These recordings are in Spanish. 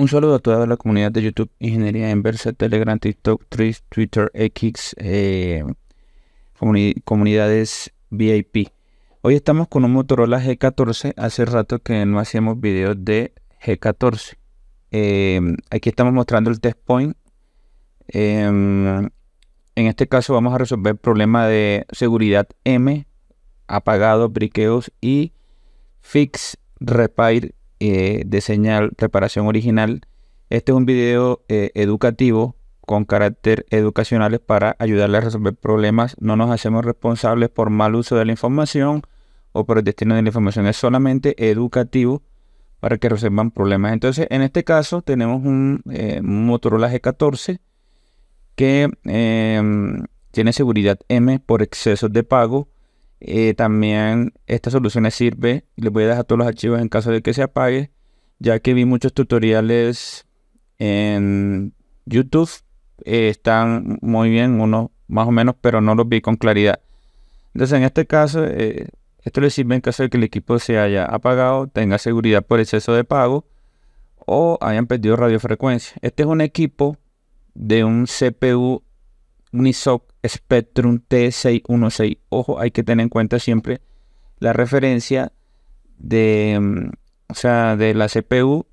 Un saludo a toda la comunidad de YouTube, Ingeniería Inversa, Telegram, TikTok, Twitter, X, eh, comunidades VIP. Hoy estamos con un Motorola G14. Hace rato que no hacíamos videos de G14. Em, aquí estamos mostrando el test point. Em, en este caso vamos a resolver el problema de seguridad M, apagado, briqueos y fix, repair eh, de señal preparación original. Este es un video eh, educativo con carácter educacional para ayudarle a resolver problemas. No nos hacemos responsables por mal uso de la información o por el destino de la información. Es solamente educativo para que resuelvan problemas. Entonces, en este caso tenemos un eh, Motorola G14 que em, tiene seguridad M por exceso de pago eh, también esta solución sirve, les voy a dejar todos los archivos en caso de que se apague, ya que vi muchos tutoriales en YouTube, eh, están muy bien, uno más o menos, pero no los vi con claridad. Entonces en este caso, eh, esto les sirve en caso de que el equipo se haya apagado, tenga seguridad por exceso de pago o hayan perdido radiofrecuencia. Este es un equipo de un CPU Unisoc Spectrum T616. Ojo, hay que tener en cuenta siempre la referencia de, mm, sea, de la CPU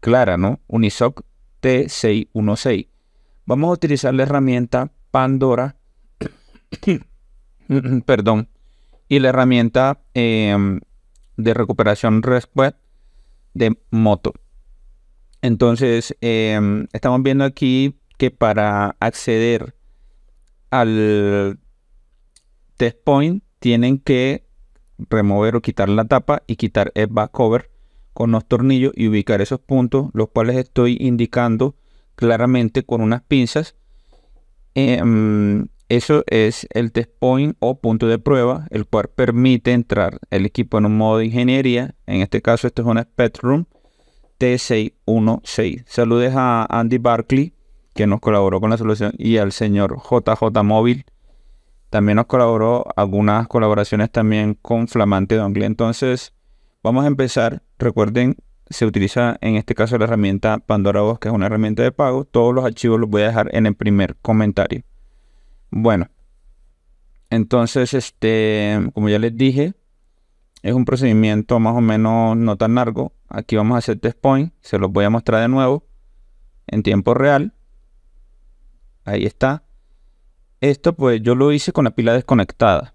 clara, ¿no? Unisoc T616. Vamos a utilizar la herramienta Pandora. Perdón. Y la herramienta em, de recuperación respuesta de moto. Entonces, em, estamos viendo aquí que para acceder al test point tienen que remover o quitar la tapa y quitar el back cover con los tornillos y ubicar esos puntos, los cuales estoy indicando claramente con unas pinzas. Em, eso es el test point o punto de prueba, el cual permite entrar el equipo en un modo de ingeniería. En este caso, esto es una Spectrum T616. Saludes a Andy Barkley que nos colaboró con la solución, y al señor JJ Móvil. También nos colaboró algunas colaboraciones también con Flamante Dongle. Entonces, vamos a empezar. Recuerden, se utiliza en este caso la herramienta Pandora voz que es una herramienta de pago. Todos los archivos los voy a dejar en el primer comentario. Bueno, entonces, este, como ya les dije, es un procedimiento más o menos no tan largo. Aquí vamos a hacer test point, se los voy a mostrar de nuevo en tiempo real. Ahí está. Esto pues yo lo hice con la pila desconectada.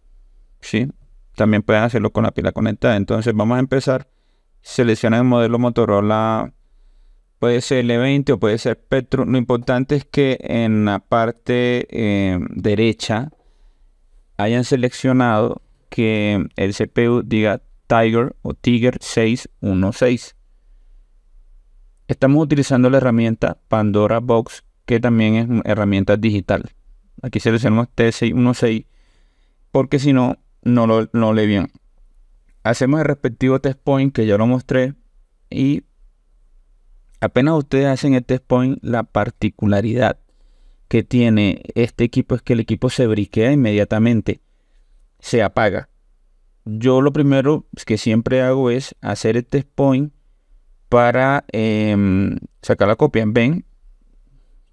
¿Sí? También pueden hacerlo con la pila conectada. Entonces vamos a empezar. seleccionan el modelo Motorola. Puede ser L20 o puede ser Spectrum. Lo importante es que en la parte eh, derecha hayan seleccionado que el CPU diga Tiger o Tiger 616. Estamos utilizando la herramienta Pandora Box que también es herramienta digital. Aquí seleccionamos T616 porque si no, no lo no lee bien. Hacemos el respectivo test point que ya lo mostré y apenas ustedes hacen el test point, la particularidad que tiene este equipo es que el equipo se briquea inmediatamente, se apaga. Yo lo primero que siempre hago es hacer el test point para em, sacar la copia. Ven,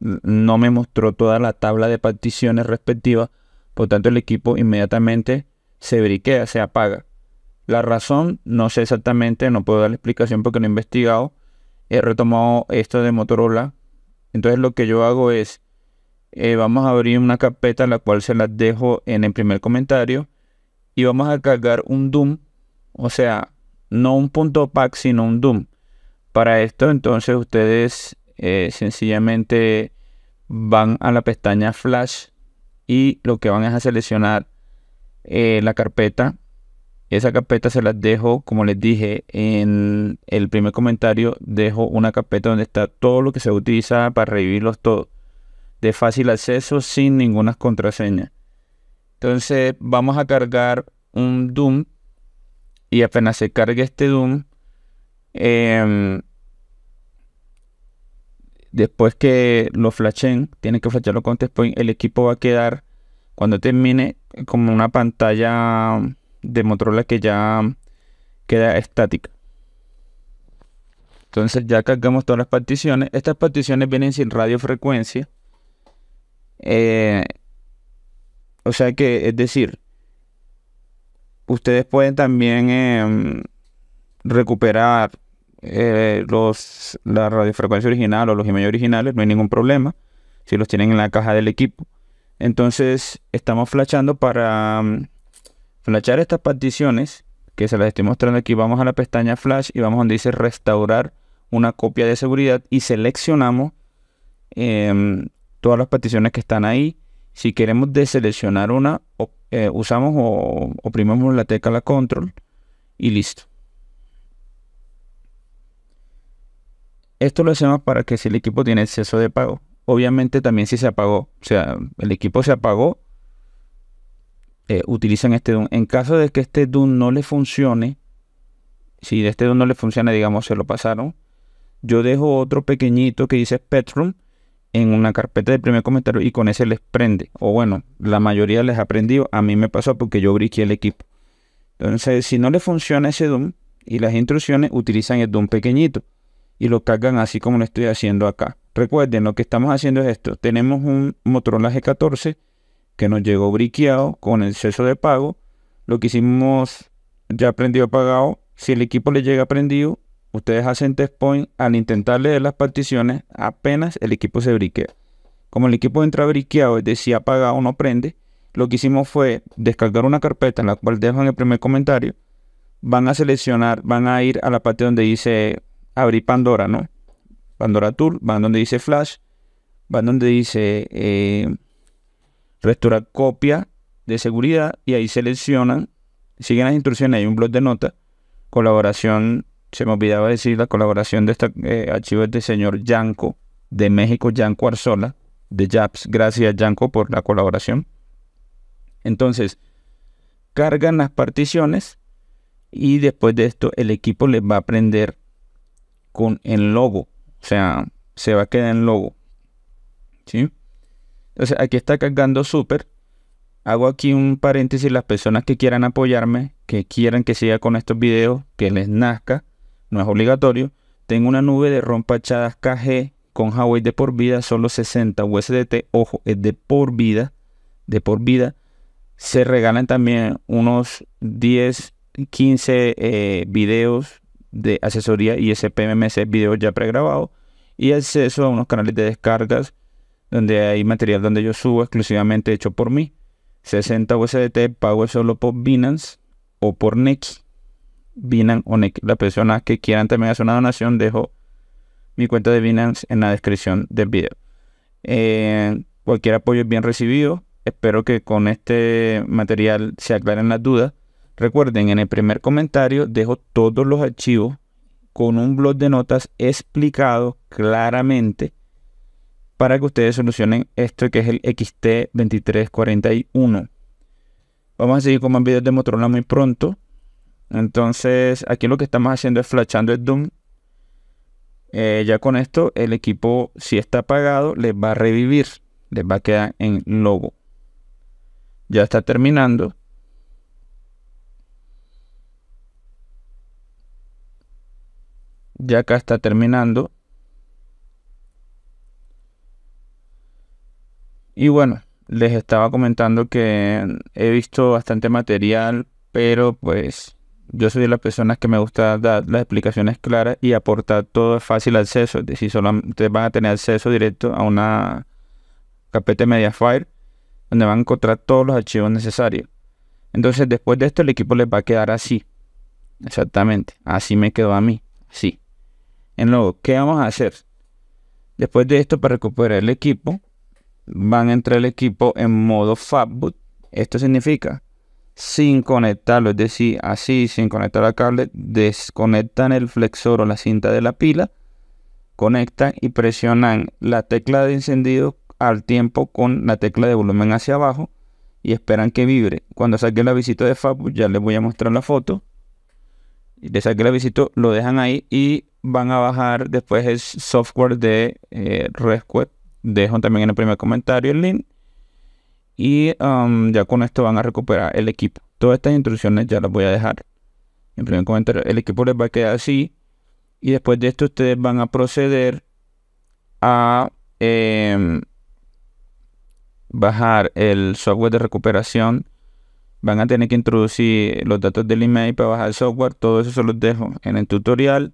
no me mostró toda la tabla de particiones respectivas, por tanto el equipo inmediatamente se briquea, se apaga. La razón, no sé exactamente, no puedo dar la explicación porque no he investigado, he retomado esto de Motorola, entonces lo que yo hago es, eh, vamos a abrir una carpeta la cual se las dejo en el primer comentario y vamos a cargar un DOOM, o sea, no un punto .pack sino un DOOM. Para esto entonces ustedes eh, sencillamente van a la pestaña Flash y lo que van es a seleccionar eh, la carpeta. Esa carpeta se las dejo, como les dije en el primer comentario, dejo una carpeta donde está todo lo que se utiliza para revivirlos todos. De fácil acceso sin ninguna contraseña. Entonces vamos a cargar un Doom y apenas se cargue este Doom, em, Después que lo flashen, tienen que flashearlo con test el equipo va a quedar, cuando termine, como una pantalla de Motorola que ya queda estática. Entonces ya cargamos todas las particiones. Estas particiones vienen sin radiofrecuencia. Eh, o sea que, es decir, ustedes pueden también em, recuperar eh, los, la radiofrecuencia original o los emails originales, no hay ningún problema, si los tienen en la caja del equipo. Entonces estamos flashando para mm, flashar estas particiones que se las estoy mostrando aquí. Vamos a la pestaña flash y vamos donde dice restaurar una copia de seguridad y seleccionamos em, todas las particiones que están ahí. Si queremos deseleccionar una, eh, usamos o oprimimos la tecla control y listo. Esto lo hacemos para que si el equipo tiene exceso de pago, obviamente también si se apagó, o sea, el equipo se apagó, eh, utilizan este DOOM. En caso de que este DOOM no le funcione, si este DOOM no le funciona, digamos, se lo pasaron, yo dejo otro pequeñito que dice Spectrum en una carpeta de primer comentario y con ese les prende. O bueno, la mayoría les ha prendido. A mí me pasó porque yo briqué el equipo. Entonces, si no le funciona ese DOOM y las instrucciones, utilizan el DOOM pequeñito y lo cargan así como lo estoy haciendo acá. Recuerden, lo que estamos haciendo es esto. Tenemos un Motorola G14 que nos llegó briqueado con el exceso de pago. Lo que hicimos ya prendido apagado. Si el equipo le llega prendido, ustedes hacen test point. Al intentar leer las particiones, apenas el equipo se briquea. Como el equipo entra briqueado, es decir, apagado, no prende. Lo que hicimos fue descargar una carpeta en la cual dejan el primer comentario. Van a seleccionar, van a ir a la parte donde dice abrir Pandora, ¿no? Pandora Tour, van donde dice Flash, van donde dice eh, restaurar copia de seguridad y ahí seleccionan, siguen las instrucciones, hay un blog de notas, colaboración, se me olvidaba decir la colaboración de este archivo de este señor Yanko de México, Yanko Arzola, de Japs. Gracias Yanko por la colaboración. Entonces, cargan las particiones y después de esto el equipo les va a aprender con el logo. O sea, se va a quedar en logo. ¿Sí? Entonces aquí está cargando súper. Hago aquí un paréntesis. Las personas que quieran apoyarme, que quieran que siga con estos videos, que les nazca, no es obligatorio. Tengo una nube de rompachadas KG con Huawei de por vida, solo 60 USDT. Ojo, es de por vida. De por vida. Se regalan también unos 10, 15 eh, videos de asesoría ese spMC video ya pregrabado y acceso a unos canales de descargas donde hay material donde yo subo exclusivamente hecho por mí. 60 USDT pago solo por Binance o por NEX, Binance o NEX. Las personas que quieran también hacer una donación, dejo mi cuenta de Binance en la descripción del video. Eh, cualquier apoyo es bien recibido. Espero que con este material se aclaren las dudas. Recuerden, en el primer comentario dejo todos los archivos con un blog de notas explicado claramente para que ustedes solucionen esto que es el XT2341. Vamos a seguir con más videos de Motorola muy pronto. Entonces, aquí lo que estamos haciendo es flashando el DOOM. Eh, ya con esto, el equipo, si está apagado, les va a revivir. Les va a quedar en logo. Ya está terminando. Ya acá está terminando. Y bueno, les estaba comentando que he visto bastante material, pero pues yo soy de las personas que me gusta dar las explicaciones claras y aportar todo fácil acceso. Es decir, solamente van a tener acceso directo a una carpeta Mediafire donde van a encontrar todos los archivos necesarios. Entonces, después de esto, el equipo les va a quedar así. Exactamente. Así me quedó a mí. Sí en lo que vamos a hacer. Después de esto, para recuperar el equipo, van a entrar el equipo en modo fabboot Esto significa, sin conectarlo, es decir, así, sin conectar la cable, desconectan el flexor o la cinta de la pila, conectan y presionan la tecla de encendido al tiempo con la tecla de volumen hacia abajo y esperan que vibre. Cuando saquen la visita de fabboot ya les voy a mostrar la foto. Y de saque la visita, lo dejan ahí y van a bajar después el software de eh, Dejo también en el primer comentario el link. Y um, ya con esto van a recuperar el equipo. Todas estas instrucciones ya las voy a dejar en el primer comentario. El equipo les va a quedar así. Y después de esto ustedes van a proceder a em, bajar el software de recuperación. Van a tener que introducir los datos del email para bajar el software. Todo eso se los dejo en el tutorial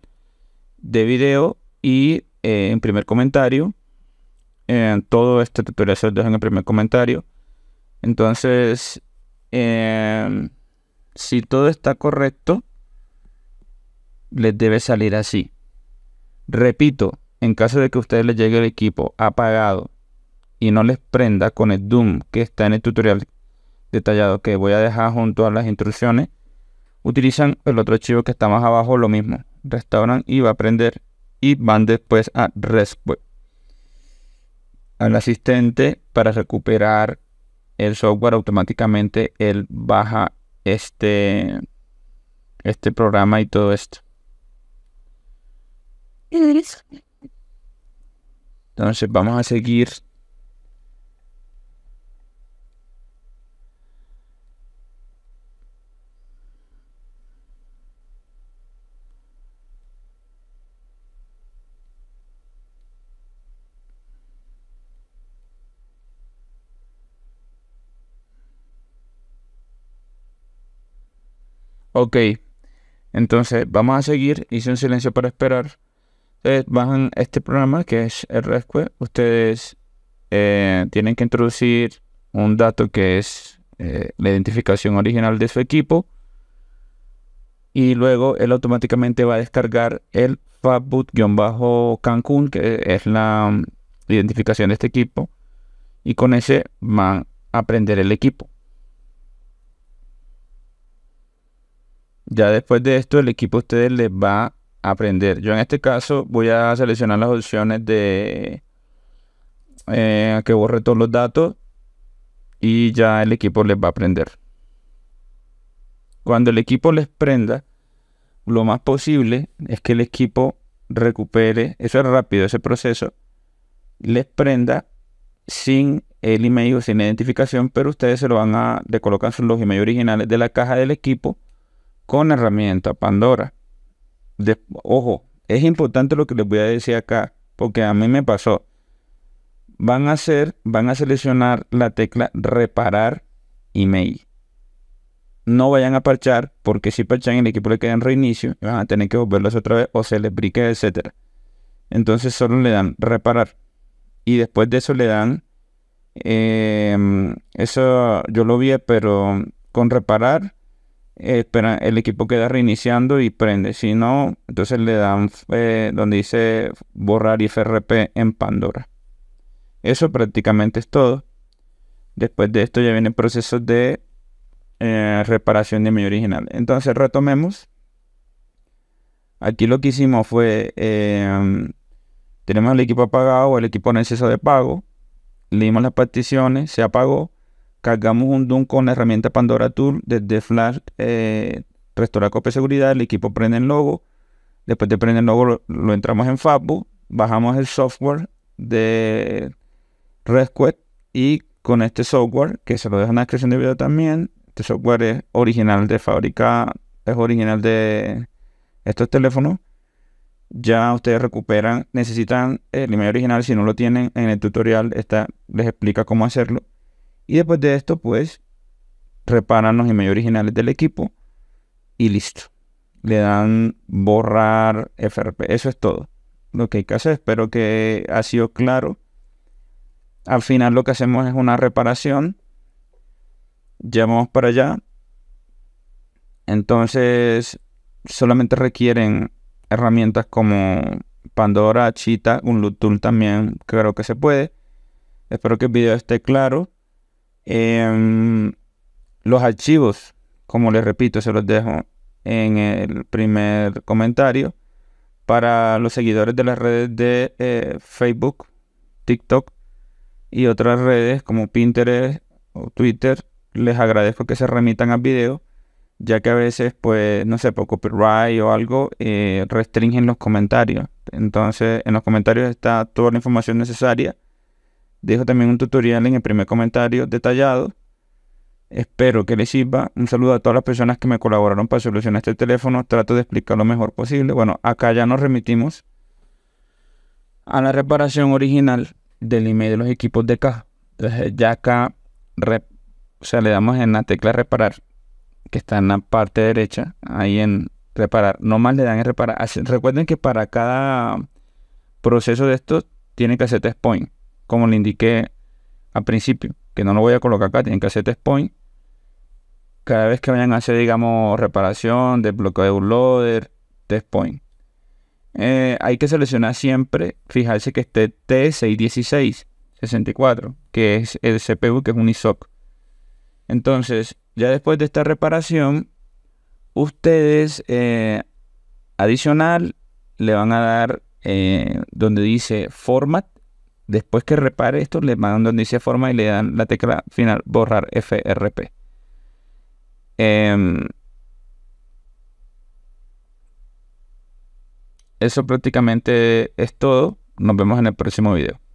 de video y eh, en primer comentario. en todo este tutorial se lo dejo en el primer comentario. Entonces, em, si todo está correcto, les debe salir así. Repito, en caso de que a ustedes les llegue el equipo apagado y no les prenda con el Doom que está en el tutorial detallado que voy a dejar junto a las instrucciones, utilizan el otro archivo que está más abajo, lo mismo restaurant y va a aprender y van después a Rescue al asistente para recuperar el software automáticamente él baja este este programa y todo esto entonces vamos a seguir Ok. Entonces, vamos a seguir. Hice un silencio para esperar. Ustedes bajan este programa que es el Resque. Ustedes eh, tienen que introducir un dato que es eh, la identificación original de su equipo. Y luego él automáticamente va a descargar el fabboot-cancún, que es la mm, identificación de este equipo. Y con ese van a aprender el equipo. Ya después de esto, el equipo a ustedes les va a aprender. Yo en este caso voy a seleccionar las opciones de eh, que borre todos los datos y ya el equipo les va a aprender. Cuando el equipo les prenda, lo más posible es que el equipo recupere, eso es rápido, ese proceso, les prenda sin el email sin identificación, pero ustedes se lo van a, le colocan los emails originales de la caja del equipo con herramienta Pandora. De, ojo, es importante lo que les voy a decir acá, porque a mí me pasó. Van a hacer, van a seleccionar la tecla reparar email. No vayan a parchar, porque si parchan el equipo le queda en reinicio y van a tener que volverlos otra vez o se les brique, etc. Entonces solo le dan reparar. Y después de eso le dan. Em, eso yo lo vi, pero con reparar espera, el equipo queda reiniciando y prende. Si no, entonces le dan eh, donde dice borrar IFRP en Pandora. Eso prácticamente es todo. Después de esto ya viene el proceso de eh, reparación de mi original. Entonces retomemos. Aquí lo que hicimos fue, eh, tenemos el equipo apagado o el equipo en exceso de pago. Leímos las particiones, se apagó cargamos un Doom con la herramienta Pandora Tool, desde Flash, eh, restaurar copia de seguridad, el equipo prende el logo, después de prender el logo lo, entramos en Fabbook, bajamos el software de ResQuest y con este software, que se lo dejo en la descripción del video también, este software es original de fábrica, es original de estos teléfonos, ya ustedes recuperan, necesitan el email original, si no lo tienen en el tutorial está, les explica cómo hacerlo y después de esto, pues, reparan los emails originales del equipo y listo. Le dan borrar FRP. Eso es todo lo que hay que hacer. Espero que ha sido claro. Al final lo que hacemos es una reparación. Llamamos para allá. Entonces, solamente requieren herramientas como Pandora, chita un Tool también creo que se puede. Espero que el video esté claro. Em, los archivos, como les repito, se los dejo en el primer comentario. Para los seguidores de las redes de eh, Facebook, TikTok y otras redes como Pinterest o Twitter, les agradezco que se remitan al video, ya que a veces, pues, no sé, por copyright o algo, eh, restringen los comentarios. Entonces, en los comentarios está toda la información necesaria Dejo también un tutorial en el primer comentario detallado. Espero que les sirva. Un saludo a todas las personas que me colaboraron para solucionar este teléfono. Trato de explicar lo mejor posible. Bueno, acá ya nos remitimos a la reparación original del email de los equipos de caja. Entonces ya acá, sea, le damos en la tecla reparar, que está en la parte derecha, ahí en reparar. No más le dan en reparar. Recuerden que para cada proceso de estos tiene que hacer test point como le indiqué al principio, que no lo voy a colocar acá, tienen que hacer test point. Cada vez que vayan a hacer, digamos, reparación, desbloqueo de loader. test point. Eh, hay que seleccionar siempre, fijarse que esté t 64. que es el CPU, que es un ISOC. Entonces, ya después de esta reparación, ustedes eh, adicional le van a dar eh, donde dice format Después que repare esto, le mandan donde dice forma y le dan la tecla final borrar FRP. Em, eso prácticamente es todo. Nos vemos en el próximo video.